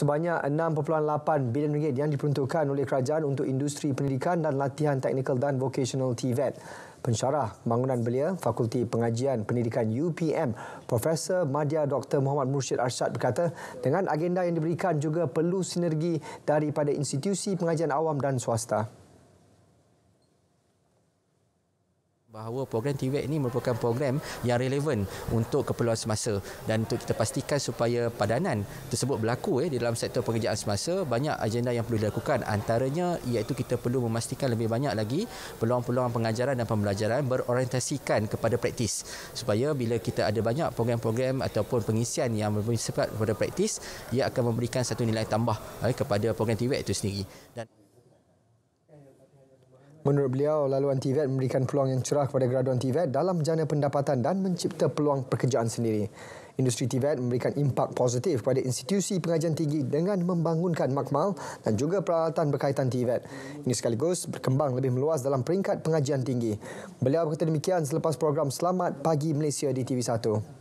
sebanyak 6.8 bilion ringgit yang diperuntukkan oleh kerajaan untuk industri pendidikan dan latihan teknikal dan vocational TVET. E Pensyarah bangunan Belia Fakulti Pengajian Pendidikan UPM Profesor Madya Dr. Muhammad Murshid Arshad berkata dengan agenda yang diberikan juga perlu sinergi daripada institusi pengajian awam dan swasta. bahawa program TVET ini merupakan program yang relevan untuk keperluan semasa dan untuk kita pastikan supaya padanan tersebut berlaku eh, di dalam sektor pekerjaan semasa banyak agenda yang perlu dilakukan antaranya iaitu kita perlu memastikan lebih banyak lagi peluang-peluang pengajaran dan pembelajaran berorientasikan kepada praktis supaya bila kita ada banyak program-program ataupun pengisian yang mempunyai sifat kepada praktis ia akan memberikan satu nilai tambah eh, kepada program TVET itu sendiri dan Menurut beliau, laluan TVET memberikan peluang yang cerah kepada graduan TVET e dalam jana pendapatan dan mencipta peluang pekerjaan sendiri. Industri TVET e memberikan impak positif kepada institusi pengajian tinggi dengan membangunkan makmal dan juga peralatan berkaitan TVET. E Ini sekaligus berkembang lebih meluas dalam peringkat pengajian tinggi. Beliau berkata demikian selepas program Selamat Pagi Malaysia di TV1.